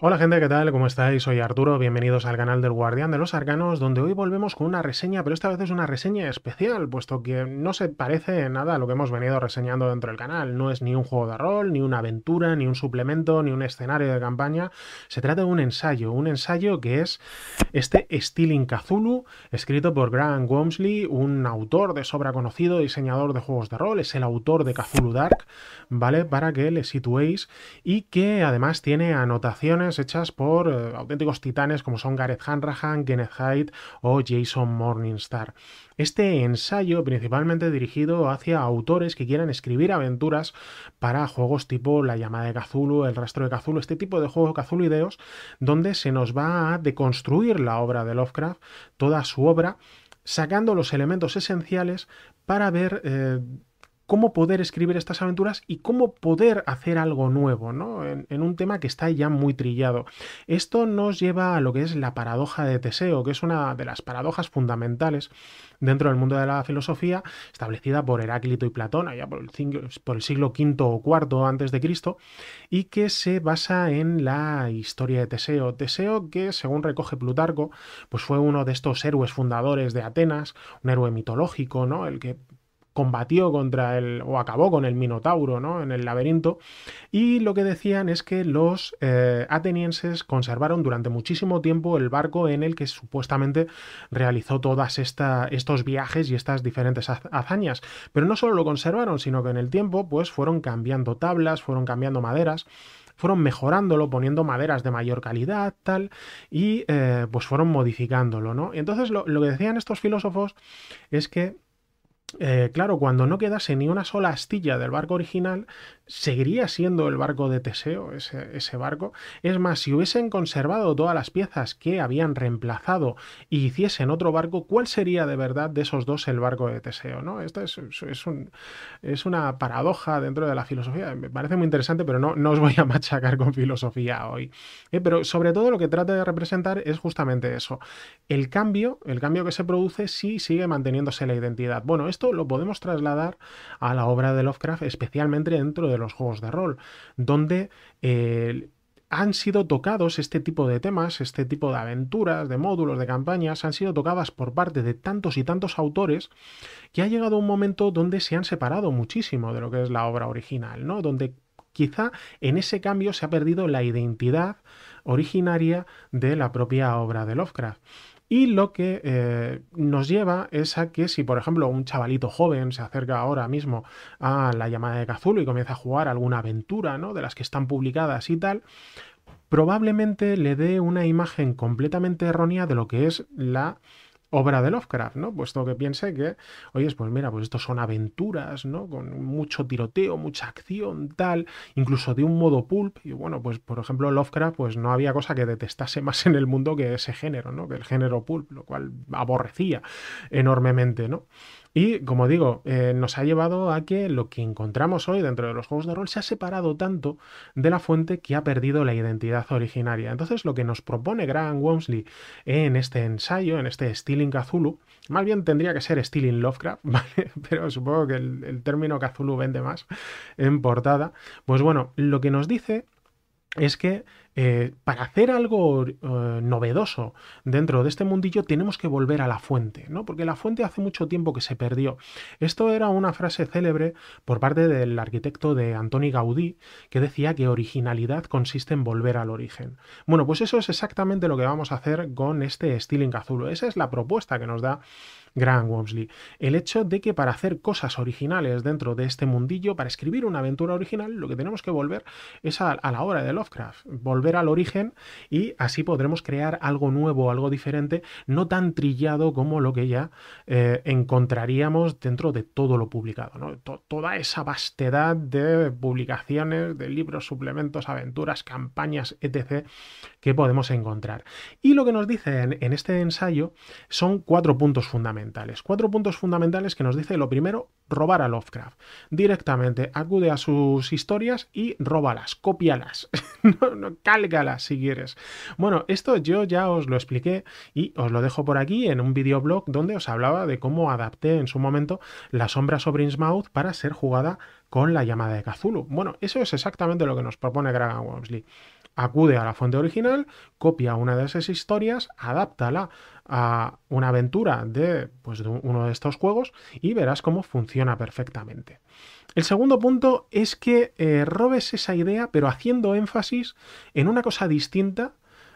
Hola gente, ¿qué tal? ¿Cómo estáis? Soy Arturo, bienvenidos al canal del Guardián de los Arcanos, donde hoy volvemos con una reseña, pero esta vez es una reseña especial, puesto que no se parece nada a lo que hemos venido reseñando dentro del canal. No es ni un juego de rol, ni una aventura, ni un suplemento, ni un escenario de campaña. Se trata de un ensayo, un ensayo que es este Stealing Cthulhu, escrito por Graham Wamsley, un autor de sobra conocido, diseñador de juegos de rol, es el autor de Cthulhu Dark, ¿vale? Para que le situéis y que además tiene anotaciones hechas por eh, auténticos titanes como son Gareth Hanrahan, Kenneth Hyde o Jason Morningstar. Este ensayo principalmente dirigido hacia autores que quieran escribir aventuras para juegos tipo La llamada de Cthulhu, El rastro de Cthulhu, este tipo de juegos Ideas, donde se nos va a deconstruir la obra de Lovecraft, toda su obra, sacando los elementos esenciales para ver eh, cómo poder escribir estas aventuras y cómo poder hacer algo nuevo, ¿no? En, un tema que está ya muy trillado. Esto nos lleva a lo que es la paradoja de Teseo, que es una de las paradojas fundamentales dentro del mundo de la filosofía, establecida por Heráclito y Platón, allá por el, por el siglo V o IV antes de Cristo, y que se basa en la historia de Teseo. Teseo, que según recoge Plutarco, pues fue uno de estos héroes fundadores de Atenas, un héroe mitológico, ¿no? El que combatió contra el, o acabó con el Minotauro, ¿no? En el laberinto. Y lo que decían es que los eh, atenienses conservaron durante muchísimo tiempo el barco en el que supuestamente realizó todos estos viajes y estas diferentes hazañas. Pero no solo lo conservaron, sino que en el tiempo, pues fueron cambiando tablas, fueron cambiando maderas fueron mejorándolo, poniendo maderas de mayor calidad, tal, y eh, pues fueron modificándolo, ¿no? entonces lo, lo, que decían estos filósofos es que eh, claro, cuando no quedase ni una sola astilla del barco original, seguiría siendo el barco de Teseo, ese, barco. Es más, si hubiesen conservado todas las piezas que habían reemplazado y hiciesen otro barco, ¿cuál sería de verdad de esos dos el barco de Teseo? ¿no? esto es, es, una paradoja dentro de la filosofía. Me parece muy interesante, pero no, os voy a machacar con filosofía hoy. Eh, pero sobre todo lo que trata de representar es justamente eso. El cambio, el cambio que se produce si sigue manteniéndose la identidad. Bueno, esto lo podemos trasladar a la obra de Lovecraft, especialmente dentro de los juegos de rol, donde eh, han sido tocados este tipo de temas, este tipo de aventuras, de módulos, de campañas, han sido tocadas por parte de tantos y tantos autores que ha llegado un momento donde se han separado muchísimo de lo que es la obra original, ¿no? Donde quizá en ese cambio se ha perdido la identidad originaria de la propia obra de Lovecraft. Y lo que eh, nos lleva es a que si, por ejemplo, un chavalito joven se acerca ahora mismo a la llamada de Cazulo y comienza a jugar alguna aventura, ¿no? De las que están publicadas y tal, probablemente le dé una imagen completamente errónea de lo que es la obra de Lovecraft, ¿no? Puesto que piense que, oye, pues mira, pues estos son aventuras, ¿no? Con mucho tiroteo, mucha acción, tal, incluso de un modo pulp. Y bueno, pues por ejemplo, Lovecraft, pues no había cosa que detestase más en el mundo que ese género, ¿no? Que el género pulp, lo cual aborrecía enormemente, ¿no? Y como digo, eh, nos ha llevado a que lo que encontramos hoy dentro de los juegos de rol se ha separado tanto de la fuente que ha perdido la identidad originaria. Entonces lo que nos propone Graham Wamsley en este ensayo, en este Stealing Cthulhu, más bien tendría que ser Stealing Lovecraft, ¿vale? pero supongo que el, el término Cthulhu vende más en portada, pues bueno, lo que nos dice es que eh, para hacer algo eh, novedoso dentro de este mundillo tenemos que volver a la fuente, ¿no? Porque la fuente hace mucho tiempo que se perdió. Esto era una frase célebre por parte del arquitecto de Antoni Gaudí que decía que originalidad consiste en volver al origen. Bueno, pues eso es exactamente lo que vamos a hacer con este Stealing Azul. Esa es la propuesta que nos da Grant Womsley El hecho de que para hacer cosas originales dentro de este mundillo, para escribir una aventura original, lo que tenemos que volver es a, a la obra de Lovecraft, volver al origen y así podremos crear algo nuevo, algo diferente, no tan trillado como lo que ya eh, encontraríamos dentro de todo lo publicado, toda esa vastedad de publicaciones, de libros, suplementos, aventuras, campañas, etc., que podemos encontrar. Y lo que nos dice en este ensayo son cuatro puntos fundamentales. Cuatro puntos fundamentales que nos dice lo primero, robar a Lovecraft. Directamente acude a sus historias y róbalas, cópialas. no, no, gala si quieres. Bueno, esto yo ya os lo expliqué y os lo dejo por aquí en un videoblog donde os hablaba de cómo adapté en su momento la sombra sobre Insmouth para ser jugada con la llamada de Cthulhu. Bueno, eso es exactamente lo que nos propone Graham Wormsley. acude a la fuente original, copia una de esas historias, adáptala a una aventura pues, de, uno de estos juegos y verás cómo funciona perfectamente. El segundo punto es que eh, robes esa idea pero haciendo énfasis en una cosa distinta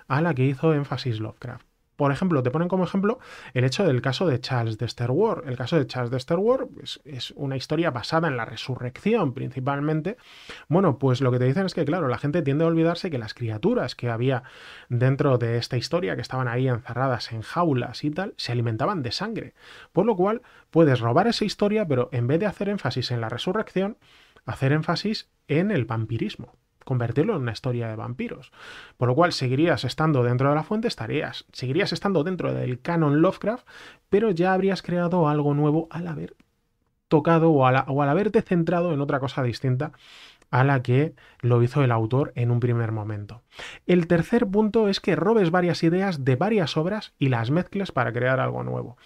a la que hizo énfasis Lovecraft. Por ejemplo, te ponen como ejemplo el hecho del caso de Charles de Star El caso de Charles de Star pues, es una historia basada en la resurrección principalmente. Bueno, pues lo que te dicen es que, claro, la gente tiende a olvidarse que las criaturas que había dentro de esta historia, que estaban ahí encerradas en jaulas y tal, se alimentaban de sangre. Por lo cual, puedes robar esa historia, pero en vez de hacer énfasis en la resurrección, hacer énfasis en el vampirismo convertirlo en una historia de vampiros. Por lo cual seguirías estando dentro de la fuente, estarías, seguirías estando dentro del canon Lovecraft, pero ya habrías creado algo nuevo al haber tocado o, al haberte centrado en otra cosa distinta a la que lo hizo el autor en un primer momento. El tercer punto es que robes varias ideas de varias obras y las mezcles para crear algo nuevo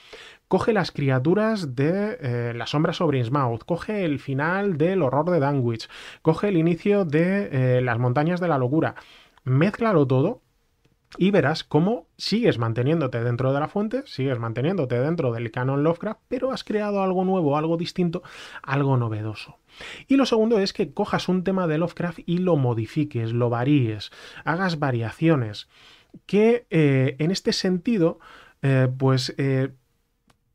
coge las criaturas de eh, La sombra sobre Innsmouth, coge el final del horror de Danwich, coge el inicio de eh, Las montañas de la locura. mezclalo todo y verás cómo sigues manteniéndote dentro de la fuente, sigues manteniéndote dentro del canon Lovecraft, pero has creado algo nuevo, algo distinto, algo novedoso. Y lo segundo es que cojas un tema de Lovecraft y lo modifiques, lo varíes, hagas variaciones, que eh, en este sentido, pues...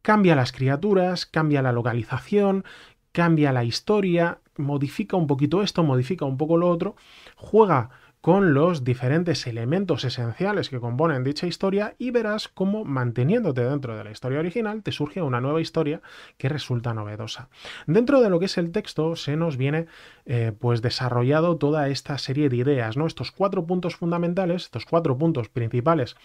Cambia las criaturas, cambia la localización, cambia la historia, modifica un poquito esto, modifica un poco lo otro, juega con los diferentes elementos esenciales que componen dicha historia y verás cómo manteniéndote dentro de la historia original te surge una nueva historia que resulta novedosa. Dentro de lo que es el texto se nos viene eh, pues desarrollado toda esta serie de ideas, ¿no? Estos cuatro puntos fundamentales, estos cuatro puntos principales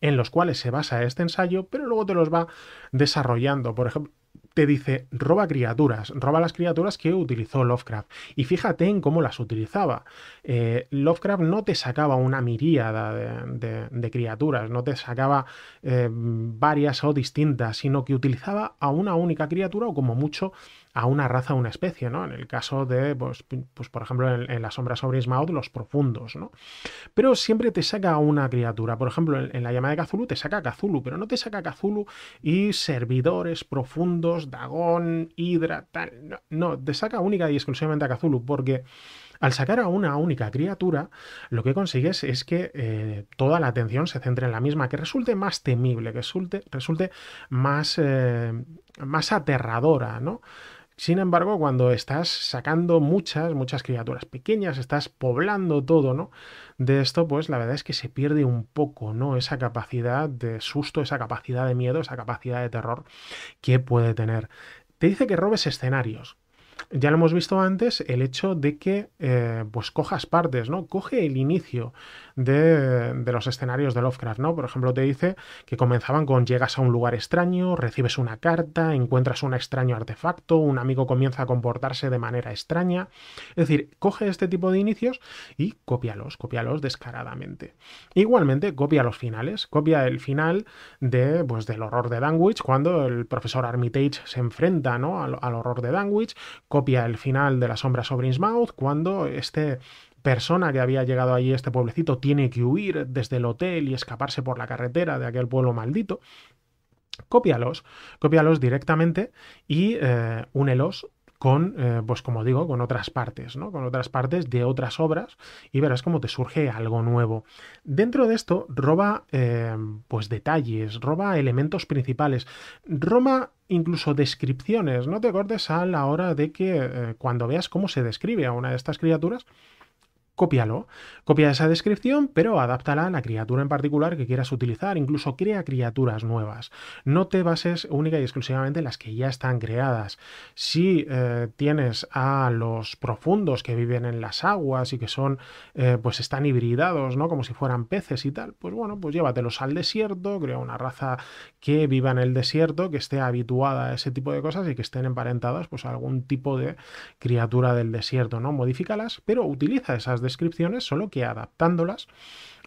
en los cuales se basa este ensayo, pero luego te los va desarrollando. Por ejemplo, te dice, roba criaturas, roba las criaturas que utilizó Lovecraft. Y fíjate en cómo las utilizaba. Eh, Lovecraft no te sacaba una miríada de, criaturas, no te sacaba eh, varias o distintas, sino que utilizaba a una única criatura o como mucho a una raza, o una especie, ¿no? En el caso de, pues, pues por ejemplo, en, La sombra sobre Ismaud, los profundos, ¿no? Pero siempre te saca una criatura. Por ejemplo, en, La llama de Cthulhu te saca Cthulhu, pero no te saca Cthulhu y servidores profundos, Dagón, Hidra, tal. No, te saca única y exclusivamente a Cthulhu, porque... Al sacar a una única criatura, lo que consigues es que eh, toda la atención se centre en la misma, que resulte más temible, que resulte, resulte más, eh, más aterradora, ¿no? Sin embargo, cuando estás sacando muchas, muchas criaturas pequeñas, estás poblando todo, ¿no? De esto, pues la verdad es que se pierde un poco, ¿no? Esa capacidad de susto, esa capacidad de miedo, esa capacidad de terror que puede tener. Te dice que robes escenarios ya lo hemos visto antes, el hecho de que eh, pues cojas partes, ¿no? Coge el inicio de, los escenarios de Lovecraft, ¿no? Por ejemplo, te dice que comenzaban con llegas a un lugar extraño, recibes una carta, encuentras un extraño artefacto, un amigo comienza a comportarse de manera extraña. Es decir, coge este tipo de inicios y cópialos, cópialos descaradamente. Igualmente, copia los finales, copia el final de, pues, del horror de Danwich, cuando el profesor Armitage se enfrenta al, al horror de Danwich, copia el final de la sombra sobre Innsmouth cuando este persona que había llegado allí este pueblecito tiene que huir desde el hotel y escaparse por la carretera de aquel pueblo maldito. Cópialos, cópialos directamente y eh, únelos con, eh, pues como digo, con otras partes, ¿no? Con otras partes de otras obras y verás cómo te surge algo nuevo. Dentro de esto roba, eh, pues detalles, roba elementos principales, roba incluso descripciones. No te acordes a la hora de que eh, cuando veas cómo se describe a una de estas criaturas, cópialo. Copia esa descripción, pero adáptala a la criatura en particular que quieras utilizar. Incluso crea criaturas nuevas. No te bases única y exclusivamente en las que ya están creadas. Si eh, tienes a los profundos que viven en las aguas y que son, eh, pues están hibridados, ¿no? Como si fueran peces y tal, pues bueno, pues llévatelos al desierto, crea una raza que viva en el desierto, que esté habituada a ese tipo de cosas y que estén emparentadas, pues a algún tipo de criatura del desierto, ¿no? Modifícalas, pero utiliza esas descripciones, solo que adaptándolas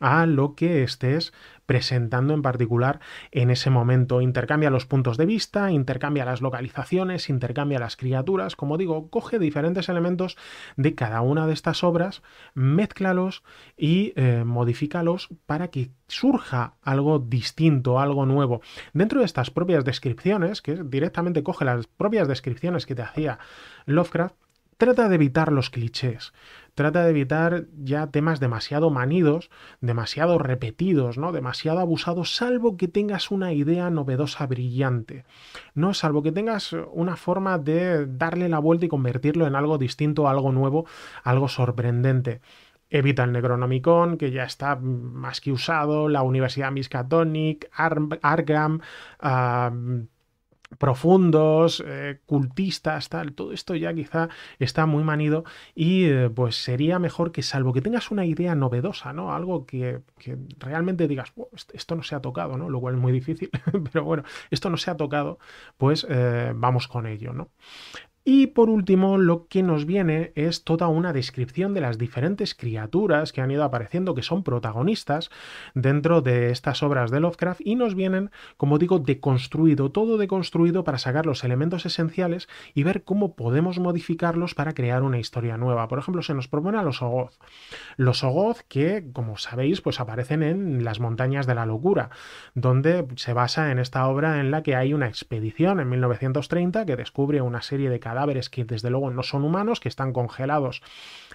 a lo que estés presentando en particular en ese momento. Intercambia los puntos de vista, intercambia las localizaciones, intercambia las criaturas, como digo, coge diferentes elementos de cada una de estas obras, mézclalos y eh, modifícalos para que surja algo distinto, algo nuevo. Dentro de estas propias descripciones, que directamente coge las propias descripciones que te hacía Lovecraft, trata de evitar los clichés trata de evitar ya temas demasiado manidos, demasiado repetidos, ¿no? demasiado abusados, salvo que tengas una idea novedosa brillante, ¿no? salvo que tengas una forma de darle la vuelta y convertirlo en algo distinto, algo nuevo, algo sorprendente. Evita el Necronomicon, que ya está más que usado, la Universidad Miskatonic, Arkham, ah, profundos, eh, cultistas, tal, todo esto ya quizá está muy manido y eh, pues sería mejor que salvo que tengas una idea novedosa, ¿no? Algo que, realmente digas, esto no se ha tocado, ¿no? Lo cual es muy difícil, pero bueno, esto no se ha tocado, pues eh, vamos con ello, ¿no? Y por último, lo que nos viene es toda una descripción de las diferentes criaturas que han ido apareciendo, que son protagonistas dentro de estas obras de Lovecraft y nos vienen, como digo, deconstruido, todo deconstruido para sacar los elementos esenciales y ver cómo podemos modificarlos para crear una historia nueva. Por ejemplo, se nos propone a los Ogoz. Los Ogoz que, como sabéis, pues aparecen en las montañas de la locura, donde se basa en esta obra en la que hay una expedición en 1930 que descubre una serie de cadáveres que desde luego no son humanos, que están congelados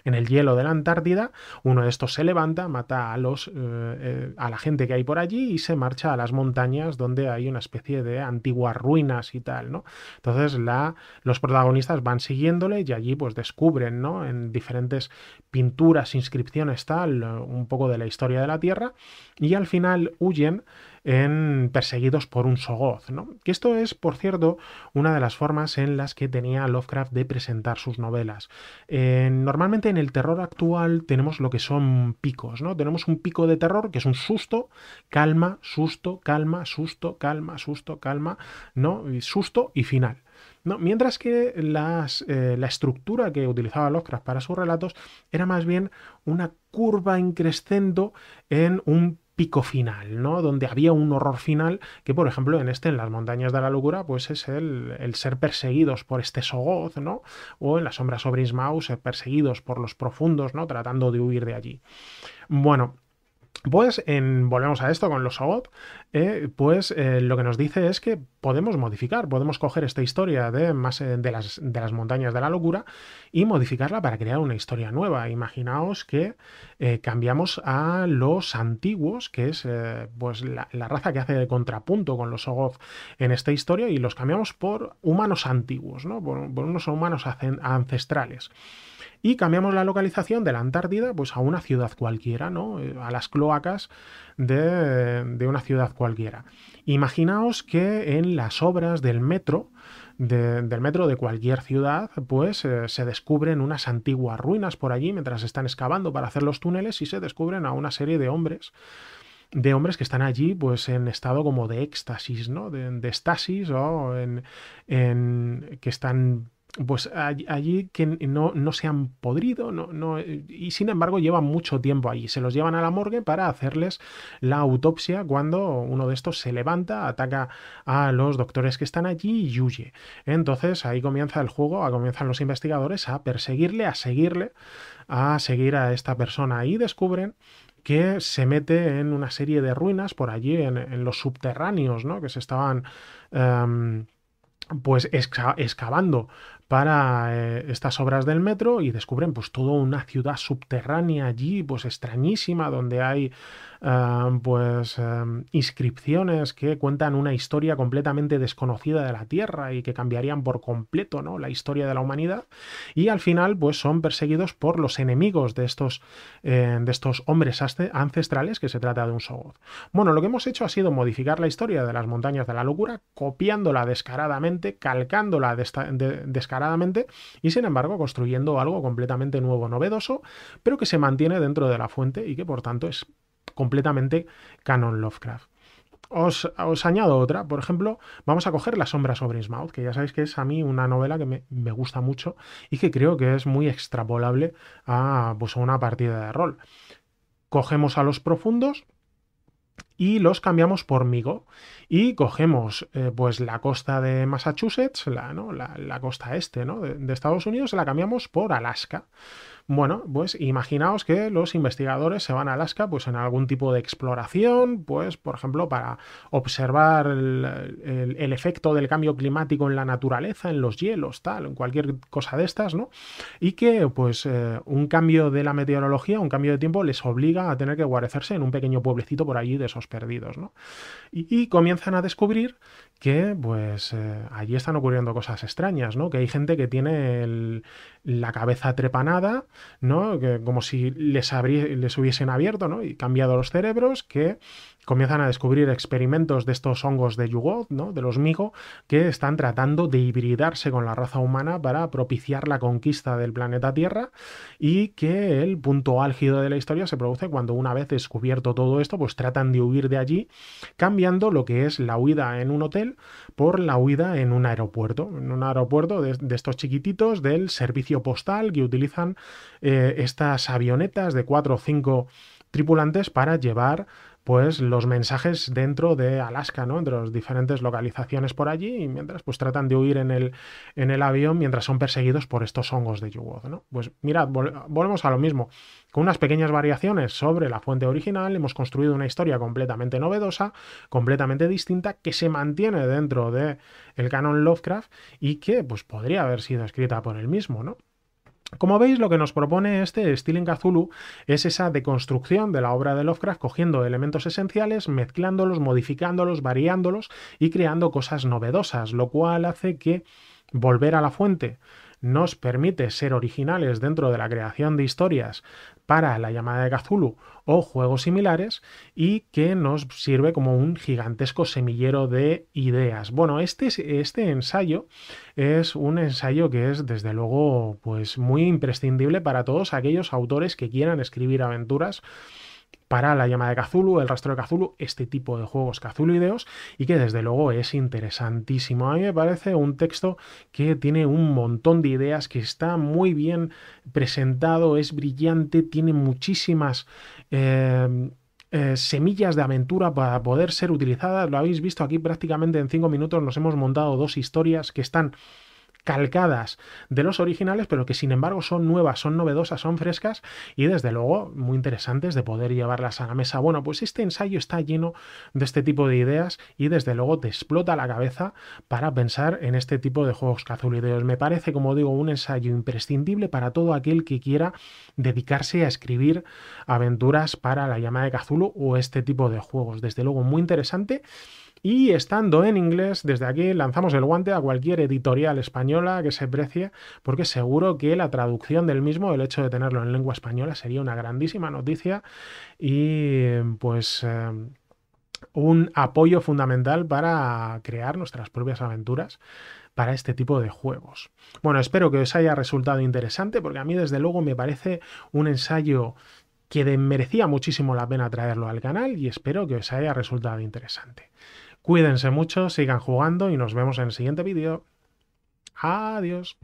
en el hielo de la Antártida. Uno de estos se levanta, mata a, los, eh, eh, a la gente que hay por allí y se marcha a las montañas donde hay una especie de antiguas ruinas y tal, ¿no? Entonces la, los protagonistas van siguiéndole y allí pues descubren, ¿no? En diferentes pinturas, inscripciones, tal, un poco de la historia de la Tierra y al final huyen en Perseguidos por un Sogoz, ¿no? Que esto es, por cierto, una de las formas en las que tenía Lovecraft de presentar sus novelas. Eh, normalmente en el terror actual tenemos lo que son picos, ¿no? Tenemos un pico de terror que es un susto, calma, susto, calma, susto, calma, susto, calma, ¿no? susto y final. No, mientras que eh, la estructura que utilizaba Lovecraft para sus relatos era más bien una curva en increscendo en un pico final, ¿no? Donde había un horror final que, por ejemplo, en este, en las montañas de la locura, pues es el, el ser perseguidos por este Sogoth, ¿no? O en las sombras sobre Ismau, ser perseguidos por los profundos, ¿no? Tratando de huir de allí. Bueno, pues volvemos a esto con los Sogoth. Eh, pues eh, lo que nos dice es que podemos modificar, podemos coger esta historia de, más, eh, de, las, montañas de la locura y modificarla para crear una historia nueva. Imaginaos que cambiamos a los antiguos, que es pues la, raza que hace de contrapunto con los Ogoth en esta historia, y los cambiamos por humanos antiguos, ¿no? por, unos humanos ancestrales y cambiamos la localización de la Antártida pues a una ciudad cualquiera, A las cloacas de, de una ciudad cualquiera. Imaginaos que en las obras del metro, del metro de cualquier ciudad, pues eh, se descubren unas antiguas ruinas por allí mientras están excavando para hacer los túneles y se descubren a una serie de hombres de hombres que están allí pues en estado como de éxtasis, ¿no? De, de estasis o en, en, que están pues allí, que no, se han podrido y sin embargo llevan mucho tiempo allí. Se los llevan a la morgue para hacerles la autopsia cuando uno de estos se levanta, ataca a los doctores que están allí y huye. Entonces ahí comienza el juego, comienzan los investigadores a perseguirle, a seguirle, a seguir a esta persona y descubren que se mete en una serie de ruinas por allí, en, los subterráneos, ¿no? Que se estaban... Em, pues excavando para eh, estas obras del metro y descubren pues toda una ciudad subterránea allí pues extrañísima donde hay eh, pues eh, inscripciones que cuentan una historia completamente desconocida de la Tierra y que cambiarían por completo ¿no? la historia de la humanidad y al final pues son perseguidos por los enemigos de estos, de estos hombres ancestrales que se trata de un Sogoth. Bueno, lo que hemos hecho ha sido modificar la historia de las montañas de la locura copiándola descaradamente, calcándola descaradamente y sin embargo construyendo algo completamente nuevo, novedoso, pero que se mantiene dentro de la fuente y que por tanto es completamente canon Lovecraft. Os, añado otra, por ejemplo, vamos a coger La sombra sobre Innsmouth, que ya sabéis que es a mí una novela que me, me gusta mucho y que creo que es muy extrapolable a pues, una partida de rol. Cogemos a los profundos, y los cambiamos por Migo. Y cogemos eh, pues la costa de Massachusetts, la, ¿no? la, costa este ¿no? de Estados Unidos, la cambiamos por Alaska. Bueno, pues imaginaos que los investigadores se van a Alaska pues en algún tipo de exploración, pues por ejemplo para observar el, efecto del cambio climático en la naturaleza, en los hielos, tal, en cualquier cosa de estas, ¿no? Y que pues eh, un cambio de la meteorología, un cambio de tiempo les obliga a tener que guarecerse en un pequeño pueblecito por allí de esos perdidos, ¿no? Y, comienzan a descubrir que pues eh, allí están ocurriendo cosas extrañas, ¿no? Que hay gente que tiene la cabeza trepanada, ¿no? Que, como si les, hubiesen abierto, ¿no? Y cambiado los cerebros que comienzan a descubrir experimentos de estos hongos de Yugoth, ¿no? de los Migo, que están tratando de hibridarse con la raza humana para propiciar la conquista del planeta Tierra y que el punto álgido de la historia se produce cuando una vez descubierto todo esto, pues tratan de huir de allí, cambiando lo que es la huida en un hotel por la huida en un aeropuerto, en un aeropuerto de, estos chiquititos del servicio postal que utilizan eh, estas avionetas de cuatro o cinco tripulantes para llevar pues los mensajes dentro de Alaska, ¿no? Entre las diferentes localizaciones por allí y mientras pues tratan de huir en el, en el avión mientras son perseguidos por estos hongos de yugo. ¿no? Pues mirad, volvemos a lo mismo. Con unas pequeñas variaciones sobre la fuente original hemos construido una historia completamente novedosa, completamente distinta, que se mantiene dentro del el canon Lovecraft y que pues podría haber sido escrita por él mismo, ¿no? Como veis, lo que nos propone este en Cthulhu es esa deconstrucción de la obra de Lovecraft, cogiendo elementos esenciales, mezclándolos, modificándolos, variándolos y creando cosas novedosas, lo cual hace que volver a la fuente nos permite ser originales dentro de la creación de historias para la llamada de Cthulhu o juegos similares y que nos sirve como un gigantesco semillero de ideas. Bueno, este, este ensayo es un ensayo que es desde luego pues muy imprescindible para todos aquellos autores que quieran escribir aventuras para la llama de Cthulhu, el rastro de Cthulhu, este tipo de juegos cazulideos y que desde luego es interesantísimo. A mí me parece un texto que tiene un montón de ideas, que está muy bien presentado, es brillante, tiene muchísimas... Eh, eh, semillas de aventura para poder ser utilizadas. Lo habéis visto aquí prácticamente en 5 minutos. Nos hemos montado dos historias que están calcadas de los originales, pero que sin embargo son nuevas, son novedosas, son frescas y desde luego muy interesantes de poder llevarlas a la mesa. Bueno, pues este ensayo está lleno de este tipo de ideas y desde luego te explota la cabeza para pensar en este tipo de juegos cazulideos. Me parece, como digo, un ensayo imprescindible para todo aquel que quiera dedicarse a escribir aventuras para la llama de Cazulo o este tipo de juegos. Desde luego muy interesante y estando en inglés, desde aquí lanzamos el guante a cualquier editorial española que se precie, porque seguro que la traducción del mismo, el hecho de tenerlo en lengua española, sería una grandísima noticia y pues... Eh, un apoyo fundamental para crear nuestras propias aventuras para este tipo de juegos. Bueno, espero que os haya resultado interesante porque a mí desde luego me parece un ensayo que merecía muchísimo la pena traerlo al canal y espero que os haya resultado interesante. Cuídense mucho, sigan jugando y nos vemos en el siguiente vídeo. Adiós.